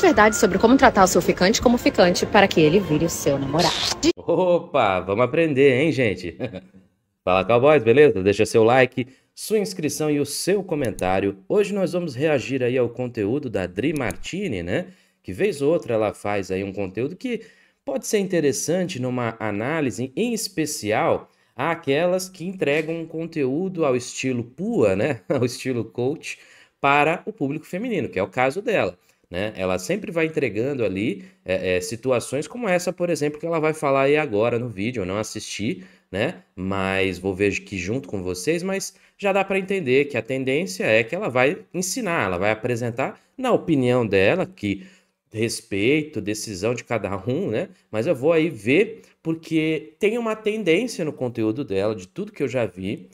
verdades sobre como tratar o seu ficante como ficante para que ele vire o seu namorado. Opa, vamos aprender, hein, gente? Fala Cowboys, beleza? Deixa seu like, sua inscrição e o seu comentário. Hoje nós vamos reagir aí ao conteúdo da Dri Martini, né? Que vez ou outra ela faz aí um conteúdo que pode ser interessante numa análise, em especial aquelas que entregam um conteúdo ao estilo PUA, né? Ao estilo coach para o público feminino, que é o caso dela. Né? Ela sempre vai entregando ali é, é, situações como essa, por exemplo, que ela vai falar aí agora no vídeo. Eu não assisti, né? Mas vou ver aqui junto com vocês, mas já dá para entender que a tendência é que ela vai ensinar, ela vai apresentar na opinião dela que respeito, decisão de cada um, né? Mas eu vou aí ver porque tem uma tendência no conteúdo dela, de tudo que eu já vi,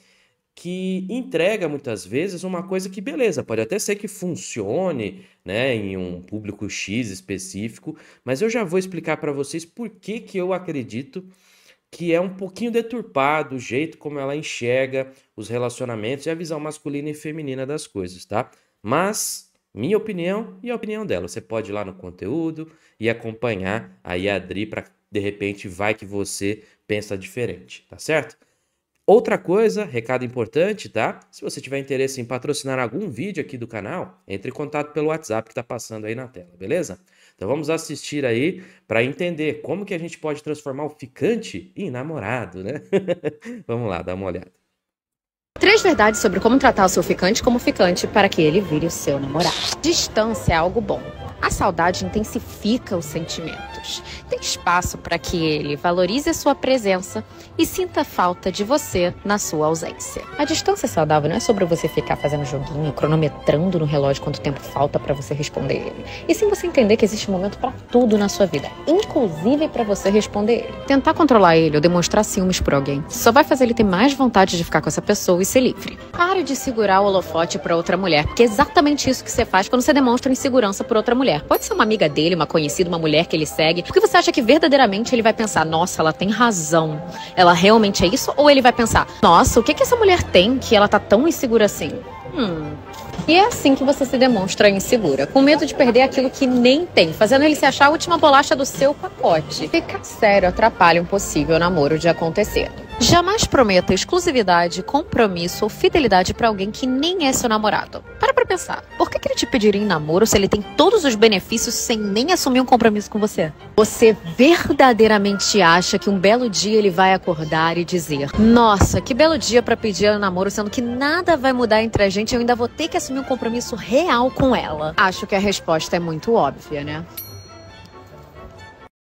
que entrega muitas vezes uma coisa que, beleza, pode até ser que funcione né, em um público X específico, mas eu já vou explicar para vocês por que, que eu acredito que é um pouquinho deturpado o jeito como ela enxerga os relacionamentos e a visão masculina e feminina das coisas, tá? Mas minha opinião e a opinião dela. Você pode ir lá no conteúdo e acompanhar aí a Adri para de repente vai que você pensa diferente, tá certo? Outra coisa, recado importante, tá? Se você tiver interesse em patrocinar algum vídeo aqui do canal, entre em contato pelo WhatsApp que tá passando aí na tela, beleza? Então vamos assistir aí para entender como que a gente pode transformar o ficante em namorado, né? vamos lá, dá uma olhada. Três verdades sobre como tratar o seu ficante como ficante para que ele vire o seu namorado. Distância é algo bom. A saudade intensifica o sentimento. Deus, dê espaço para que ele valorize a sua presença e sinta falta de você na sua ausência. A distância saudável não é sobre você ficar fazendo joguinho, cronometrando no relógio quanto tempo falta para você responder ele. E sim você entender que existe um momento para tudo na sua vida, inclusive para você responder ele. Tentar controlar ele ou demonstrar ciúmes por alguém só vai fazer ele ter mais vontade de ficar com essa pessoa e ser livre. Pare de segurar o holofote para outra mulher, porque é exatamente isso que você faz quando você demonstra insegurança por outra mulher. Pode ser uma amiga dele, uma conhecida, uma mulher que ele segue consegue? Porque você acha que verdadeiramente ele vai pensar, nossa, ela tem razão, ela realmente é isso? Ou ele vai pensar, nossa, o que, que essa mulher tem que ela tá tão insegura assim? Hum. E é assim que você se demonstra insegura, com medo de perder aquilo que nem tem, fazendo ele se achar a última bolacha do seu pacote. Ficar sério atrapalha um possível namoro de acontecer. Jamais prometa exclusividade, compromisso ou fidelidade para alguém que nem é seu namorado. Para pra pensar. Por que, que ele te pediria em namoro se ele tem todos os benefícios sem nem assumir um compromisso com você? Você verdadeiramente acha que um belo dia ele vai acordar e dizer: Nossa, que belo dia para pedir ela namoro, sendo que nada vai mudar entre a gente e eu ainda vou ter que assumir um compromisso real com ela? Acho que a resposta é muito óbvia, né?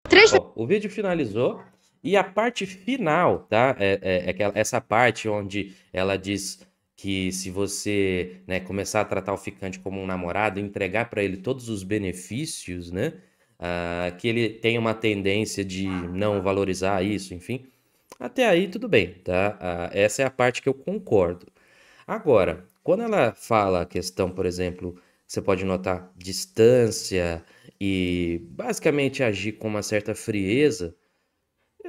Três... Bom, o vídeo finalizou. E a parte final, tá? É, é, é essa parte onde ela diz que se você né, começar a tratar o ficante como um namorado, entregar para ele todos os benefícios, né? Uh, que ele tem uma tendência de não valorizar isso, enfim. Até aí tudo bem, tá? Uh, essa é a parte que eu concordo. Agora, quando ela fala a questão, por exemplo, você pode notar distância e basicamente agir com uma certa frieza,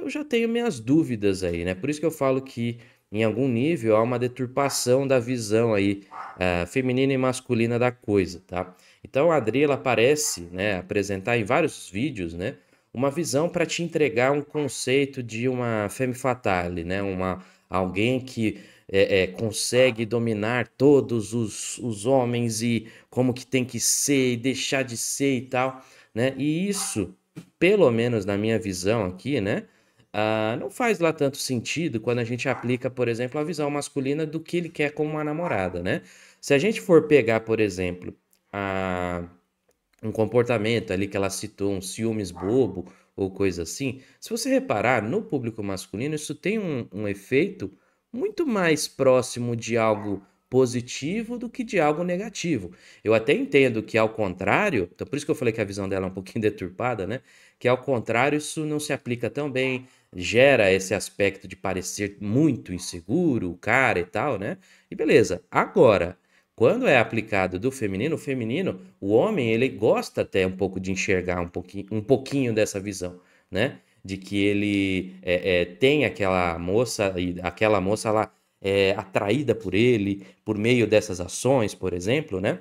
eu já tenho minhas dúvidas aí, né? Por isso que eu falo que em algum nível há uma deturpação da visão aí uh, feminina e masculina da coisa, tá? Então a Adri ela parece, né, apresentar em vários vídeos, né, uma visão para te entregar um conceito de uma femme fatale, né, uma alguém que é, é, consegue dominar todos os, os homens e como que tem que ser e deixar de ser e tal, né? E isso, pelo menos na minha visão aqui, né? Ah, não faz lá tanto sentido quando a gente aplica, por exemplo, a visão masculina do que ele quer como uma namorada, né? Se a gente for pegar, por exemplo, a, um comportamento ali que ela citou, um ciúmes bobo ou coisa assim, se você reparar, no público masculino isso tem um, um efeito muito mais próximo de algo positivo do que de algo negativo. Eu até entendo que ao contrário, então por isso que eu falei que a visão dela é um pouquinho deturpada, né? Que ao contrário isso não se aplica tão bem gera esse aspecto de parecer muito inseguro, o cara e tal, né? E beleza. Agora, quando é aplicado do feminino, o feminino, o homem, ele gosta até um pouco de enxergar um pouquinho, um pouquinho dessa visão, né? De que ele é, é, tem aquela moça, e aquela moça lá é, atraída por ele, por meio dessas ações, por exemplo, né?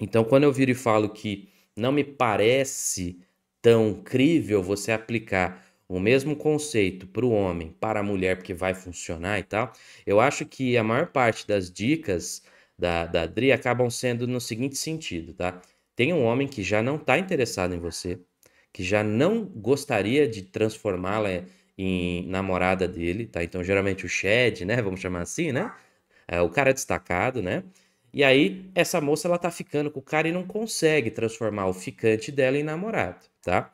Então, quando eu viro e falo que não me parece tão crível você aplicar o mesmo conceito para o homem, para a mulher, porque vai funcionar e tal, eu acho que a maior parte das dicas da, da Dri acabam sendo no seguinte sentido, tá? Tem um homem que já não está interessado em você, que já não gostaria de transformá-la em namorada dele, tá? Então, geralmente o shed, né? Vamos chamar assim, né? É, o cara é destacado, né? E aí, essa moça, ela tá ficando com o cara e não consegue transformar o ficante dela em namorado, tá?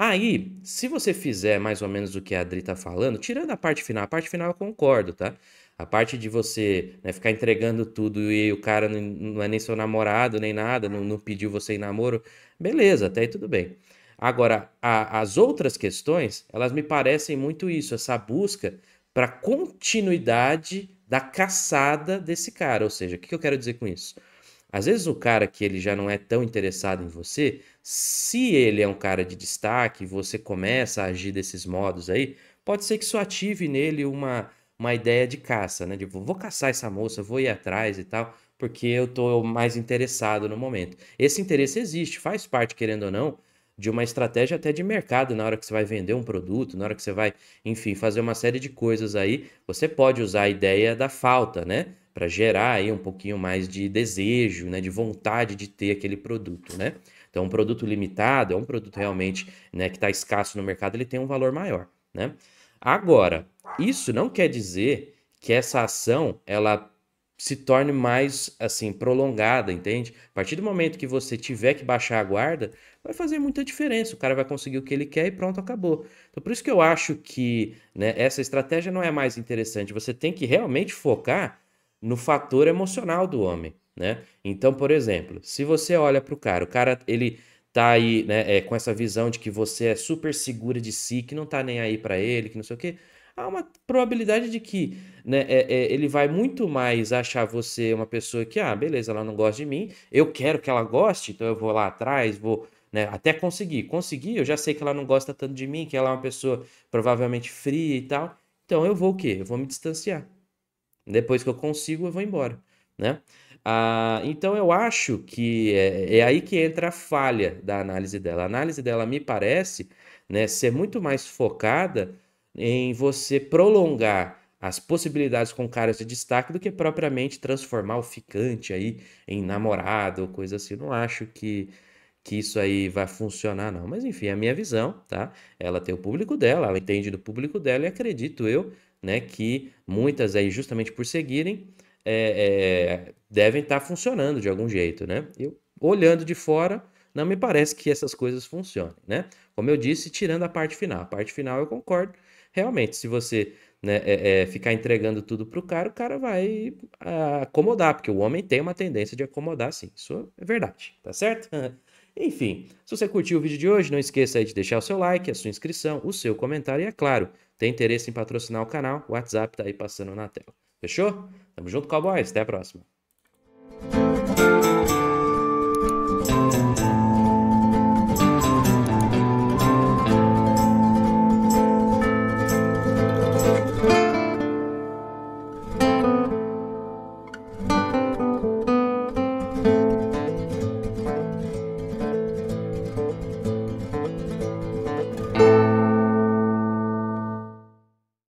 Aí, se você fizer mais ou menos o que a Adri tá falando, tirando a parte final, a parte final eu concordo, tá? A parte de você né, ficar entregando tudo e o cara não, é nem seu namorado, nem nada, não, não, pediu você em namoro, beleza, até aí tudo bem. Agora, a, as outras questões, elas me parecem muito isso, essa busca para continuidade da caçada desse cara. Ou seja, o que eu quero dizer com isso? Às vezes o cara que ele já não é tão interessado em você, se ele é um cara de destaque, você começa a agir desses modos aí, pode ser que isso ative nele uma, uma ideia de caça, né? De vou caçar essa moça, vou ir atrás e tal, porque eu tô mais interessado no momento. Esse interesse existe, faz parte, querendo ou não, de uma estratégia até de mercado na hora que você vai vender um produto, na hora que você vai, enfim, fazer uma série de coisas aí, você pode usar a ideia da falta, né? Para gerar aí um pouquinho mais de desejo, né? De vontade de ter aquele produto, né? Então, um produto limitado é um produto realmente né, que está escasso no mercado, ele tem um valor maior. Né? Agora, isso não quer dizer que essa ação ela se torne mais assim prolongada, entende? A partir do momento que você tiver que baixar a guarda, vai fazer muita diferença. O cara vai conseguir o que ele quer e pronto, acabou. Então por isso que eu acho que né, essa estratégia não é mais interessante. Você tem que realmente focar no fator emocional do homem, né? Então, por exemplo, se você olha para o cara, o cara ele tá aí, né, é, com essa visão de que você é super segura de si, que não tá nem aí para ele, que não sei o quê, há uma probabilidade de que, né, é, é, ele vai muito mais achar você uma pessoa que, ah, beleza, ela não gosta de mim, eu quero que ela goste, então eu vou lá atrás, vou né? Até conseguir. Conseguir, eu já sei que ela não gosta tanto de mim, que ela é uma pessoa provavelmente fria e tal. Então eu vou o quê? Eu vou me distanciar. Depois que eu consigo, eu vou embora, né? Ah, então eu acho que é, é, aí que entra a falha da análise dela. A análise dela me parece né, ser muito mais focada em você prolongar as possibilidades com caras de destaque do que propriamente transformar o ficante aí em namorado ou coisa assim. Não acho que, que isso aí vai funcionar, não. Mas enfim, é a minha visão, tá? Ela tem o público dela, ela entende do público dela e acredito eu né, que muitas aí justamente por seguirem é, é, devem estar tá funcionando de algum jeito, né? Eu olhando de fora não me parece que essas coisas funcionem, né? Como eu disse, tirando a parte final, a parte final eu concordo. Realmente, se você né, é, é ficar entregando tudo para o cara, o cara vai ah, acomodar, porque o homem tem uma tendência de acomodar, sim. Isso é verdade, tá certo? Enfim, se você curtiu o vídeo de hoje, não esqueça de deixar o seu like, a sua inscrição, o seu comentário e, é claro, tem interesse em patrocinar o canal, o WhatsApp tá aí passando na tela. Fechou? Tamo junto, cowboys. Até a próxima.